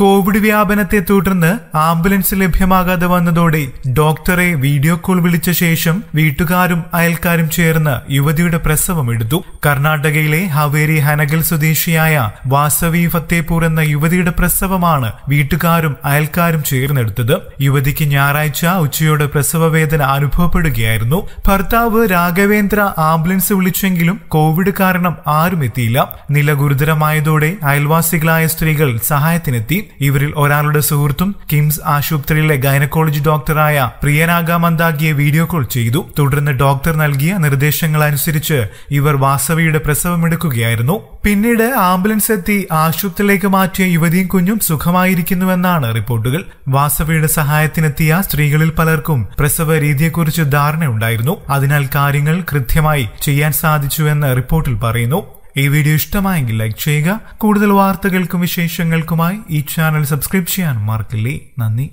Covid വ്യാപനത്തെ തുടർന്ന് ambulance ലഭ്യമാകാതെ വന്നതോടെ ഡോക്ടറെ വീഡിയോ കോൾ വിളിച്ച ശേഷം വീട്ടുകാരും അയൽക്കാരും ചേർന്ന് യുവതിയുടെ പ്രസവം എടുത്തു കർണാടകയിലെ ഹവേരി ഹനഗൽ സ്വദേശിയായ വാസവി ഫത്തേപൂർ എന്ന യുവതിയുടെ പ്രസവമാണ് വീട്ടുകാരും അയൽക്കാരും ചേർന്നെടുത്തത് യുവതിക്ക് ഞായറാഴ്ച ഉച്ചയോടെ പ്രസവവേദന അനുഭവപ്പെടുകയായിരുന്നു ഭർത്താവ് രാഘവേന്ദ്ര ആംബുലൻസ് വിളിച്ചെങ്കിലും കോവിഡ് കാരണം ആരും എത്തിയില്ല നില ഗുരുതരമായതോടെ അയൽവാസികളായ സ്ത്രീകൾ സഹായത്തിനെത്തി ഇവരിൽ ഒരാളുടെ സുഹൃത്തും കിംസ് ആശുപത്രിയിലെ ഗൈനക്കോളജി ഡോക്ടറായ പ്രിയനാഗ മന്ദാഗിയെ വീഡിയോ കോൾ ചെയ്തു തുടർന്ന് ഡോക്ടർ നൽകിയ നിർദ്ദേശങ്ങൾ അനുസരിച്ച് ഇവർ വാസവിയുടെ പ്രസവമെടുക്കുകയായിരുന്നു പിന്നീട് ആംബുലൻസ് എത്തി ആശുപത്രിയിലേക്ക് മാറ്റിയ യുവതിയും കുഞ്ഞും സുഖമായിരിക്കുന്നുവെന്നാണ് റിപ്പോർട്ടുകൾ വാസവിയുടെ സഹായത്തിനെത്തിയ സ്ത്രീകളിൽ പലർക്കും പ്രസവ രീതിയെക്കുറിച്ച് ധാരണയുണ്ടായിരുന്നു അതിനാൽ കാര്യങ്ങൾ കൃത്യമായി ചെയ്യാൻ സാധിച്ചുവെന്ന് റിപ്പോർട്ടിൽ പറയുന്നു ഈ വീഡിയോ ഇഷ്ടമായെങ്കിൽ ലൈക്ക് ചെയ്യുക കൂടുതൽ വാർത്തകൾക്കും വിശേഷങ്ങൾക്കുമായി ഈ ചാനൽ സബ്സ്ക്രൈബ് ചെയ്യാൻ മറക്കില്ലേ നന്ദി